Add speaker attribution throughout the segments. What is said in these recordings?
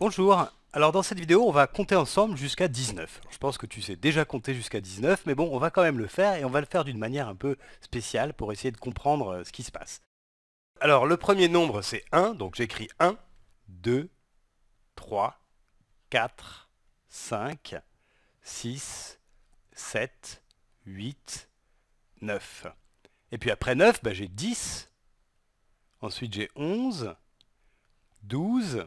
Speaker 1: Bonjour, alors dans cette vidéo on va compter ensemble jusqu'à 19. je pense que tu sais déjà compter jusqu'à 19, mais bon on va quand même le faire et on va le faire d'une manière un peu spéciale pour essayer de comprendre euh, ce qui se passe. Alors le premier nombre c'est 1, donc j'écris 1, 2, 3, 4, 5, 6, 7, 8, 9. Et puis après 9, bah, j'ai 10, ensuite j'ai 11, 12,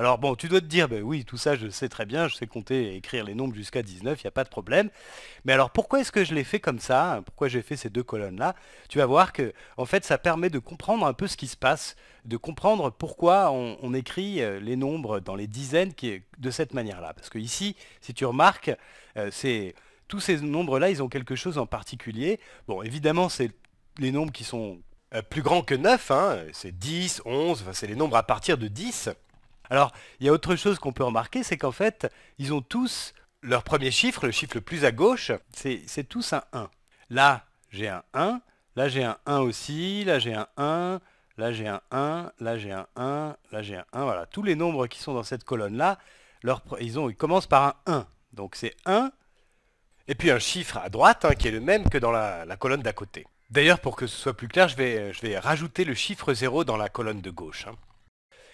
Speaker 1: Alors bon, tu dois te dire, ben oui, tout ça, je sais très bien, je sais compter et écrire les nombres jusqu'à 19, il n'y a pas de problème. Mais alors pourquoi est-ce que je l'ai fait comme ça hein Pourquoi j'ai fait ces deux colonnes-là Tu vas voir que, en fait, ça permet de comprendre un peu ce qui se passe, de comprendre pourquoi on, écrit euh, les nombres dans les dizaines de cette manière-là. Parce que ici, si tu remarques, euh, c'est... Tous ces nombres-là, ils ont quelque chose en particulier. Bon, évidemment, c'est les nombres qui sont euh, plus grands que 9, hein, c'est 10, 11, c'est les nombres à partir de 10. Alors, il y a autre chose qu'on peut remarquer, c'est qu'en fait, ils ont tous leur premier chiffre, le chiffre le plus à gauche, c'est tous un 1. Là, j'ai un 1, là j'ai un 1 aussi, là j'ai un 1, là j'ai un 1, là j'ai un 1, là j'ai un 1, voilà. Tous les nombres qui sont dans cette colonne-là, ils, commencent par un 1. Donc c'est 1, et puis un chiffre à droite, hein, qui est le même que dans la, colonne d'à côté. D'ailleurs, pour que ce soit plus clair, je vais, rajouter le chiffre 0 dans la colonne de gauche. Hein.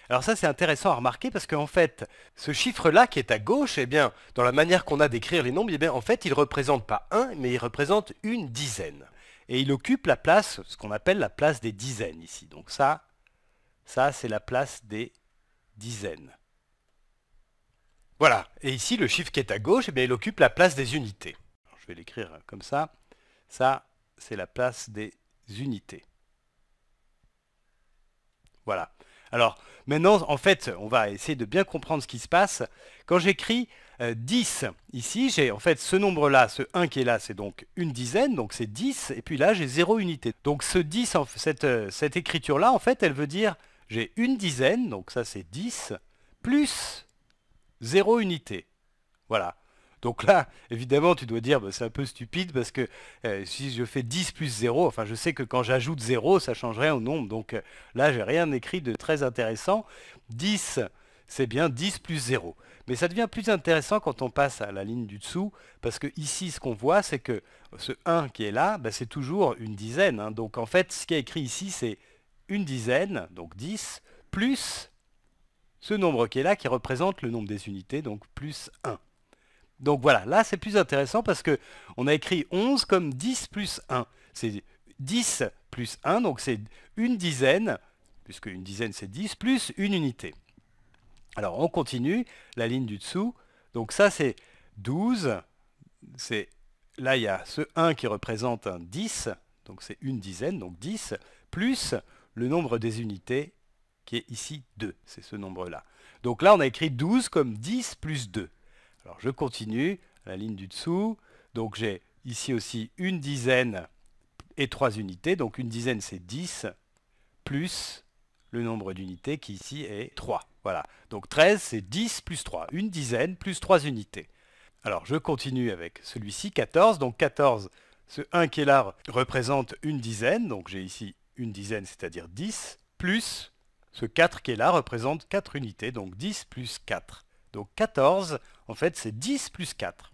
Speaker 1: Alors ça c'est intéressant à remarquer parce qu'en fait, ce chiffre-là qui est à gauche, eh bien, dans la manière qu'on a d'écrire les nombres, eh bien, en fait il ne représente pas 1, mais il représente une dizaine. Et il occupe la place, ce qu'on appelle la place des dizaines ici. Donc ça, ça c'est la place des dizaines. Voilà, et ici le chiffre qui est à gauche, eh bien, il occupe la place des unités. je vais l'écrire comme ça. Ça, c'est la place des unités. Voilà. Alors, Maintenant, en fait, on va essayer de bien comprendre ce qui se passe. Quand j'écris 10 euh, ici, j'ai en fait ce nombre-là, ce 1 qui est là, c'est donc une dizaine, donc c'est 10, et puis là j'ai 0 unité. Donc ce 10, euh, cette écriture-là, en fait, elle veut dire j'ai une dizaine, donc ça c'est 10, plus 0 unité. Voilà. Donc là, évidemment, tu dois dire, que bah, c'est un peu stupide parce que euh, si je fais 10 plus 0, enfin je sais que quand j'ajoute 0, ça change rien au nombre. Donc là, euh, là, j'ai rien écrit de très intéressant. 10, c'est bien 10 plus 0. Mais ça devient plus intéressant quand on passe à la ligne du dessous, parce que ici, ce qu'on voit, c'est que ce 1 qui est là, bah, c'est toujours une dizaine. Hein. Donc en fait, ce qui est écrit ici, c'est une dizaine, donc 10, plus ce nombre qui est là, qui représente le nombre des unités, donc plus 1. Donc voilà, là c'est plus intéressant parce que on a écrit 11 comme 10 plus 1. C'est 10 plus 1, donc c'est une dizaine, puisque une dizaine c'est 10, plus une unité. Alors on continue, la ligne du dessous, donc ça c'est 12, c'est là il y a ce 1 qui représente un 10, donc c'est une dizaine, donc 10, plus le nombre des unités qui est ici 2, c'est ce nombre-là. Donc là on a écrit 12 comme 10 plus 2. Alors je continue, la ligne du dessous. Donc j'ai ici aussi une dizaine et trois unités. Donc une dizaine c'est 10 plus le nombre d'unités qui ici est 3. Voilà. Donc 13 c'est 10 plus 3. Une dizaine plus 3 unités. Alors je continue avec celui-ci, 14. Donc 14, ce 1 qui est là représente une dizaine. Donc j'ai ici une dizaine, c'est-à-dire 10, plus ce 4 qui est là représente 4 unités. Donc 10 plus 4. Donc 14, en fait, c'est 10 plus 4.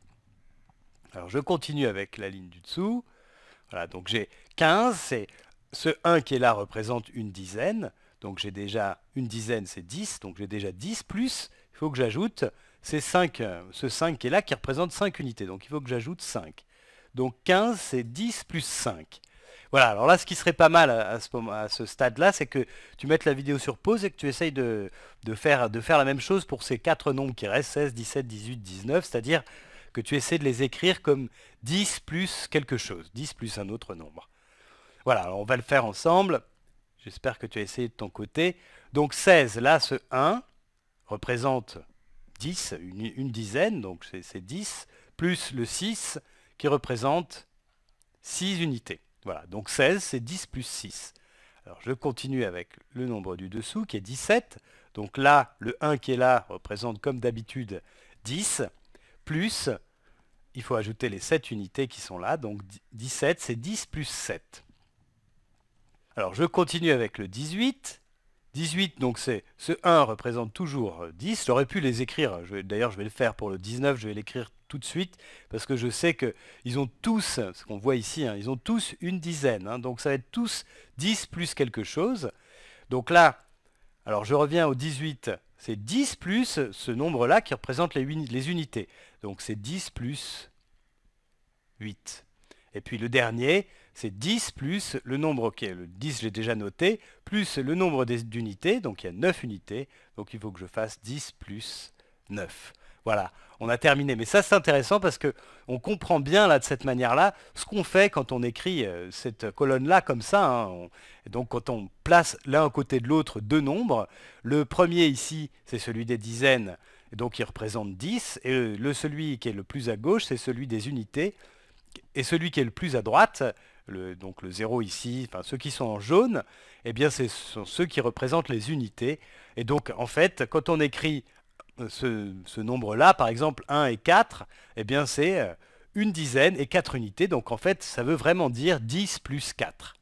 Speaker 1: Alors je continue avec la ligne du dessous. Voilà, donc j'ai 15, c'est ce 1 qui est là représente une dizaine. Donc j'ai déjà une dizaine, c'est 10, donc j'ai déjà 10 plus, il faut que j'ajoute euh, ce 5 qui est là qui représente 5 unités, donc il faut que j'ajoute 5. Donc 15, c'est 10 plus 5. Voilà, alors là, ce qui serait pas mal à ce, à ce stade-là, c'est que tu mettes la vidéo sur pause et que tu essayes de, faire, de faire la même chose pour ces quatre nombres qui restent, 16, 17, 18, 19, c'est-à-dire que tu essaies de les écrire comme 10 plus quelque chose, 10 plus un autre nombre. Voilà, on va le faire ensemble. J'espère que tu as essayé de ton côté. Donc 16, là, ce 1 représente 10, une dizaine, donc c'est 10, plus le 6 qui représente 6 unités. Voilà, donc 16, c'est 10 plus 6. Alors je continue avec le nombre du dessous qui est 17. Donc là, le 1 qui est là représente comme d'habitude 10, plus, il faut ajouter les 7 unités qui sont là, donc 17, c'est 10 plus 7. Alors je continue avec le 18. 18, donc c'est ce 1 représente toujours 10. Euh, J'aurais pu les écrire, d'ailleurs je vais le faire pour le 19, je vais l'écrire tout de suite, parce que je sais qu'ils ont tous, ce qu'on voit ici, hein, ils ont tous une dizaine. Hein. donc ça va être tous 10 plus quelque chose. Donc là, alors je reviens au 18, c'est 10 plus ce nombre-là qui représente les unités. Donc c'est 10 plus 8. Et puis le dernier, c'est 10 plus le nombre, ok, le 10 j'ai déjà noté, plus le nombre d'unités, donc il y a 9 unités, donc il faut que je fasse 10 plus 9. Voilà, on a terminé. Mais ça, c'est intéressant parce que on comprend bien là de cette manière-là ce qu'on fait quand on écrit euh, cette colonne-là comme ça. Hein. Donc quand on place l'un à côté de l'autre deux nombres, le premier ici, c'est celui des dizaines, donc il représente 10, et euh, le celui qui est le plus à gauche, c'est celui des unités, et celui qui est le plus à droite, donc le 0 ici, enfin ceux qui sont en jaune, eh bien ce sont ceux qui représentent les unités. Et donc en fait, quand on écrit euh, ce, nombre-là, par exemple 1 et 4, eh bien c'est euh, une dizaine et quatre unités. Donc en fait, ça veut vraiment dire 10 plus 4.